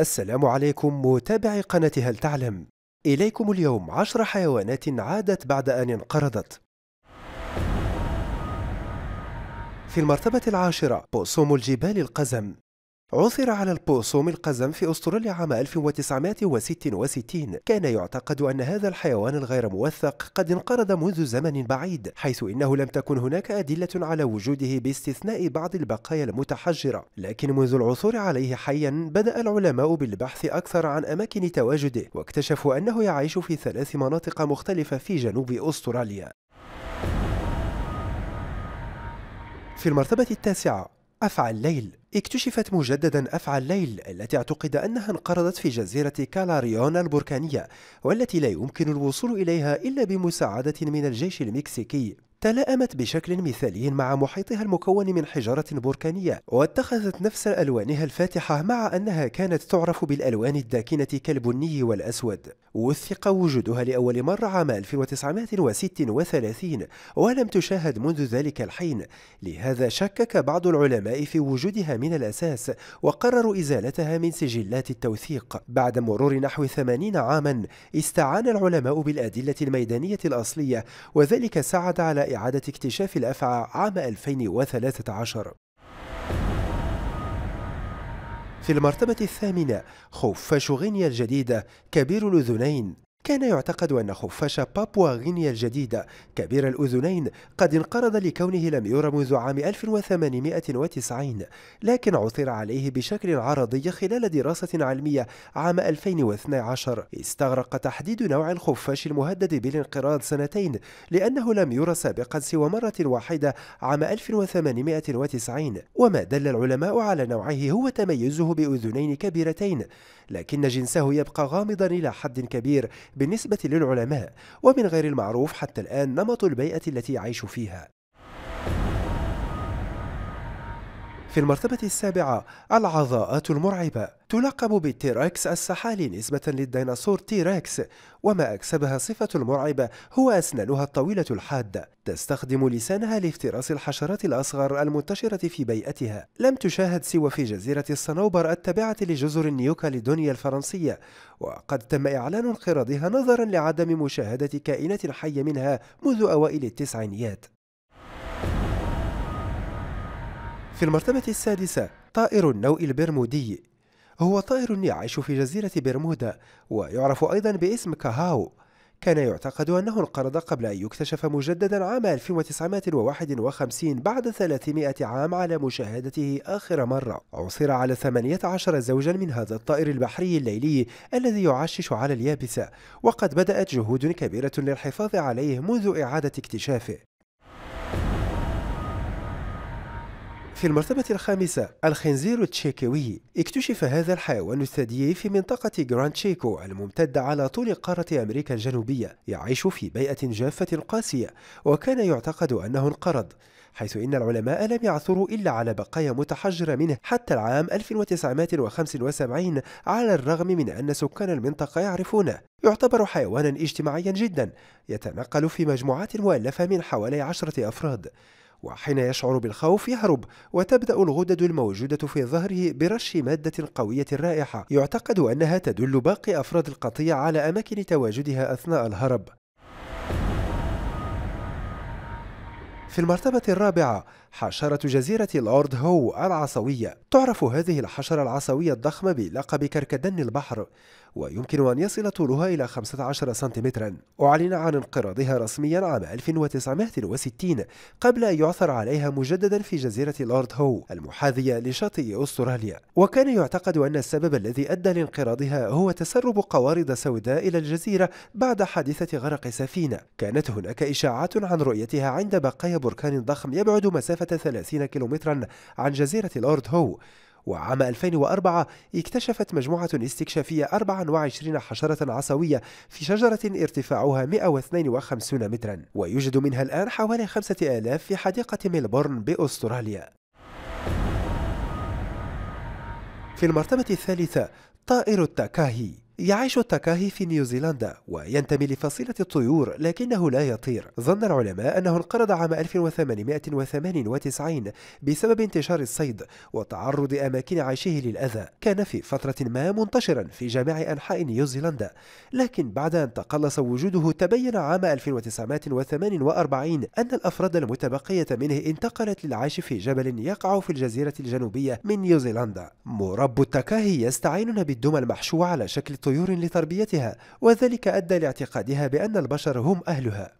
السلام عليكم متابعي قناة هل تعلم إليكم اليوم عشر حيوانات عادت بعد أن انقرضت في المرتبة العاشرة بوسوم الجبال القزم عثر على البوسوم القزم في أستراليا عام 1966 كان يعتقد أن هذا الحيوان الغير موثق قد انقرض منذ زمن بعيد حيث إنه لم تكن هناك أدلة على وجوده باستثناء بعض البقايا المتحجرة لكن منذ العثور عليه حيا بدأ العلماء بالبحث أكثر عن أماكن تواجده واكتشفوا أنه يعيش في ثلاث مناطق مختلفة في جنوب أستراليا في المرتبة التاسعة أفعى الليل اكتشفت مجددا أفعى الليل التي اعتقد أنها انقرضت في جزيرة كالاريون البركانية والتي لا يمكن الوصول إليها إلا بمساعدة من الجيش المكسيكي تلائمت بشكل مثالي مع محيطها المكون من حجارة بركانية واتخذت نفس ألوانها الفاتحة مع أنها كانت تعرف بالألوان الداكنة كالبني والأسود وثق وجودها لأول مرة عام 1936 ولم تشاهد منذ ذلك الحين لهذا شكك بعض العلماء في وجودها من الأساس وقرروا إزالتها من سجلات التوثيق بعد مرور نحو 80 عاما استعان العلماء بالأدلة الميدانية الأصلية وذلك ساعد على إعادة اكتشاف الأفعى عام 2013 في المرتبة الثامنة خفاش غينيا الجديدة كبير الأذنين كان يعتقد أن خفاش بابوا غينيا الجديدة كبير الأذنين قد انقرض لكونه لم يرى منذ عام 1890 لكن عثر عليه بشكل عرضي خلال دراسة علمية عام 2012 استغرق تحديد نوع الخفاش المهدد بالانقراض سنتين لأنه لم يرى سابقا سوى مرة واحدة عام 1890 وما دل العلماء على نوعه هو تميزه بأذنين كبيرتين لكن جنسه يبقى غامضا إلى حد كبير بالنسبة للعلماء ومن غير المعروف حتى الآن نمط البيئة التي يعيش فيها في المرتبة السابعة العضاءات المرعبة تلقب بالتيركس السحالي نسبة للديناصور تيركس وما أكسبها صفة المرعبة هو أسنانها الطويلة الحادة تستخدم لسانها لافتراس الحشرات الأصغر المنتشرة في بيئتها لم تشاهد سوى في جزيرة الصنوبر التابعة لجزر نيو كاليدونيا الفرنسية وقد تم إعلان انقراضها نظرا لعدم مشاهدة كائنات حية منها منذ أوائل التسعينيات في المرتبة السادسة طائر النوء البرمودي هو طائر يعيش في جزيرة برمودا ويعرف أيضا باسم كاهاو كان يعتقد أنه انقرض قبل أن يكتشف مجددا عام 1951 بعد 300 عام على مشاهدته آخر مرة عثر على 18 زوجا من هذا الطائر البحري الليلي الذي يعشش على اليابسة وقد بدأت جهود كبيرة للحفاظ عليه منذ إعادة اكتشافه في المرتبة الخامسة الخنزير التشيكوي اكتشف هذا الحيوان الثديي في منطقة جراند تشيكو الممتدة على طول قارة أمريكا الجنوبية يعيش في بيئة جافة قاسية وكان يعتقد أنه انقرض حيث إن العلماء لم يعثروا إلا على بقايا متحجرة منه حتى العام 1975 على الرغم من أن سكان المنطقة يعرفونه يعتبر حيوانا اجتماعيا جدا يتنقل في مجموعات مؤلفة من حوالي عشرة أفراد وحين يشعر بالخوف يهرب وتبدأ الغدد الموجودة في ظهره برش مادة قوية الرائحة يعتقد أنها تدل باقي أفراد القطيع على أماكن تواجدها أثناء الهرب في المرتبة الرابعة حشرة جزيرة لورد هو العصوية تعرف هذه الحشرة العصوية الضخمة بلقب كركدن البحر ويمكن أن يصل طولها إلى 15 سنتيمترا أعلن عن انقراضها رسميا عام 1960 قبل أن يعثر عليها مجددا في جزيرة لورد هو المحاذية لشاطئ أستراليا وكان يعتقد أن السبب الذي أدى لانقراضها هو تسرب قوارض سوداء إلى الجزيرة بعد حادثة غرق سفينة كانت هناك إشاعات عن رؤيتها عند بقايا بركان ضخم يبعد مسافة 30 كيلومترا عن جزيرة الأورد هو وعام 2004 اكتشفت مجموعة استكشافية 24 حشرة عصوية في شجرة ارتفاعها 152 مترا ويوجد منها الآن حوالي 5000 في حديقة ميلبورن بأستراليا في المرتبة الثالثة طائر التاكاهي يعيش التكاهي في نيوزيلندا وينتمي لفصيلة الطيور لكنه لا يطير ظن العلماء أنه انقرض عام 1898 بسبب انتشار الصيد وتعرض أماكن عيشه للأذى كان في فترة ما منتشرا في جميع أنحاء نيوزيلندا لكن بعد أن تقلص وجوده تبين عام 1948 أن الأفراد المتبقية منه انتقلت للعيش في جبل يقع في الجزيرة الجنوبية من نيوزيلندا مرب التاكاهي يستعينون بالدمى المحشوة على شكل طيور لتربيتها وذلك أدى لاعتقادها بأن البشر هم أهلها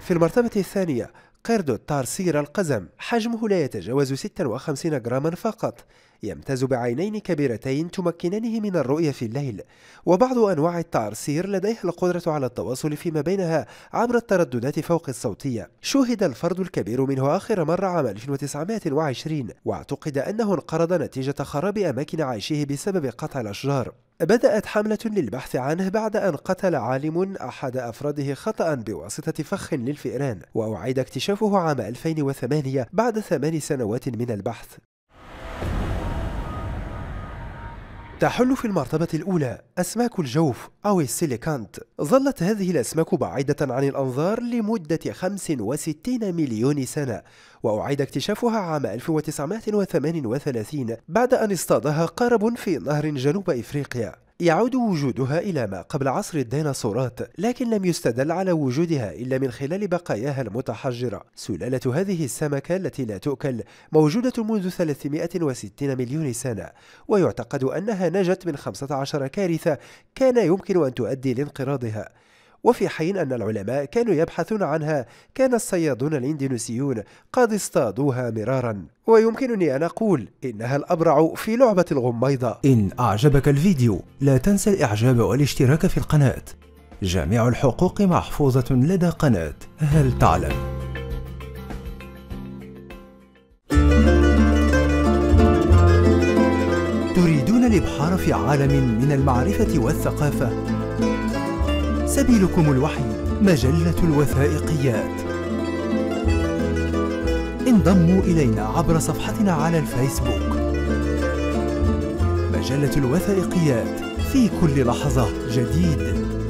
في المرتبة الثانية قرد تارسير القزم حجمه لا يتجاوز 56 جراما فقط يمتاز بعينين كبيرتين تمكنانه من الرؤية في الليل وبعض أنواع التعرسير لديه القدرة على التواصل فيما بينها عبر الترددات فوق الصوتية شوهد الفرد الكبير منه آخر مرة عام 1920 واعتقد أنه انقرض نتيجة خراب أماكن عيشه بسبب قطع الأشجار بدأت حملة للبحث عنه بعد أن قتل عالم أحد أفراده خطأ بواسطة فخ للفئران وأعيد اكتشافه عام 2008 بعد ثمان سنوات من البحث تحل في المرتبة الأولى أسماك الجوف أو السيليكانت ظلت هذه الأسماك بعيدة عن الأنظار لمدة 65 مليون سنة وأعيد اكتشافها عام 1938 بعد أن اصطادها قارب في نهر جنوب إفريقيا يعود وجودها إلى ما قبل عصر الديناصورات لكن لم يستدل على وجودها إلا من خلال بقاياها المتحجرة سلالة هذه السمكة التي لا تؤكل موجودة منذ 360 مليون سنة ويعتقد أنها نجت من 15 كارثة كان يمكن أن تؤدي لانقراضها وفي حين أن العلماء كانوا يبحثون عنها كان الصيادون الإندونيسيون قد اصطادوها مرارا ويمكنني أن أقول إنها الأبرع في لعبة الغميضة إن أعجبك الفيديو لا تنسى الإعجاب والاشتراك في القناة جميع الحقوق محفوظة لدى قناة هل تعلم؟ تريدون الإبحار في عالم من المعرفة والثقافة سبيلكم الوحي مجلة الوثائقيات انضموا إلينا عبر صفحتنا على الفيسبوك مجلة الوثائقيات في كل لحظة جديد